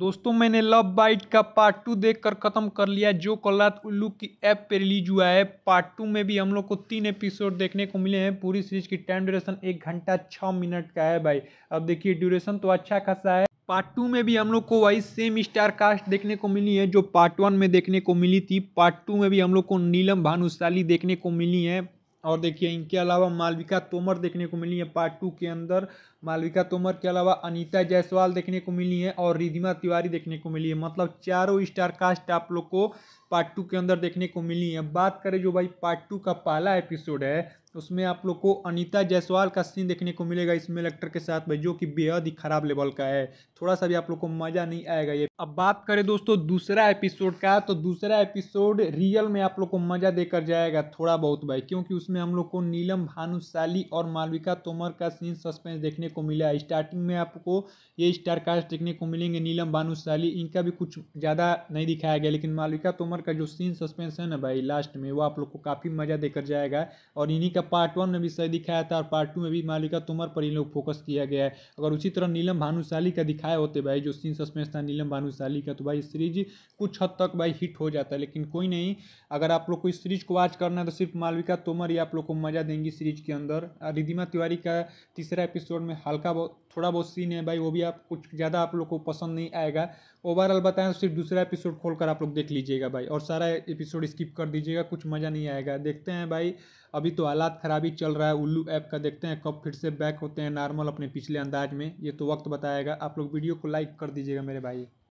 दोस्तों मैंने love bite का पार्ट टू देखकर ख़त्म कर लिया जो कल रात उल्लू की ऐप पे रिलीज हुआ है पार्ट टू में भी हम लोग को तीन एपिसोड देखने को मिले हैं पूरी सीरीज की टाइम ड्यूरेशन एक घंटा छः मिनट का है भाई अब देखिए ड्यूरेशन तो अच्छा खासा है पार्ट टू में भी हम लोग को वही सेम स्टार कास्ट देखने को मिली है जो पार्ट वन में देखने को मिली थी पार्ट टू में भी हम लोग को नीलम भानुशाली देखने को मिली है और देखिए इनके अलावा मालविका तोमर देखने को मिली है पार्ट टू के अंदर मालविका तोमर के अलावा अनीता जायसवाल देखने को मिली है और रिधिमा तिवारी देखने को मिली है मतलब चारों स्टार कास्ट आप लोग को पार्ट टू के अंदर देखने को मिली है बात करें जो भाई पार्ट टू का पहला एपिसोड है उसमें आप लोग को अनीता जायसवाल का सीन देखने को मिलेगा इसमें एक्टर के साथ भाई जो कि बेहद ही खराब लेवल का है थोड़ा सा भी आप लोग को मज़ा नहीं आएगा ये अब बात करें दोस्तों दूसरा एपिसोड का तो दूसरा एपिसोड रियल में आप लोग को मज़ा देकर जाएगा थोड़ा बहुत भाई क्योंकि उसमें हम लोग को नीलम भानुशाली और मालविका तोमर का सीन सस्पेंस देखने को मिला है स्टार्टिंग में आपको ये स्टार कास्ट देखने को मिलेंगे नीलम भानुशाली इनका भी कुछ ज़्यादा नहीं दिखाया गया लेकिन मालविका तोमर का जो सीन सस्पेंस है ना भाई लास्ट में वो आप लोग को काफ़ी मज़ा देकर जाएगा और इन्हीं का पार्ट वन में भी सही दिखाया था और पार्ट टू में भी मालिका तोमर पर इन लोग फोकस किया गया है अगर उसी तरह नीलम भानुशाली का दिखाया होते भाई जो सीन सस्पेंस था नीलम भानुशाली का तो भाई सीरीज कुछ हद तक भाई हिट हो जाता है लेकिन कोई नहीं अगर आप लोग को इस सीरीज को वॉच करना है तो सिर्फ मालविका तोमर ही आप लोग को मजा देंगी सीरीज के अंदर रिधिमा तिवारी का तीसरा एपिसोड में हल्का बहुत थोड़ा बहुत सीन है भाई वो भी आप कुछ ज़्यादा आप लोग को पसंद नहीं आएगा ओवरऑल बताएं तो सिर्फ दूसरा एपिसोड खोलकर आप लोग देख लीजिएगा भाई और सारा एपिसोड स्किप कर दीजिएगा कुछ मज़ा नहीं आएगा देखते हैं भाई अभी तो हालात साथ खराबी चल रहा है उल्लू ऐप का देखते हैं कब फिर से बैक होते हैं नॉर्मल अपने पिछले अंदाज में ये तो वक्त बताएगा आप लोग वीडियो को लाइक कर दीजिएगा मेरे भाई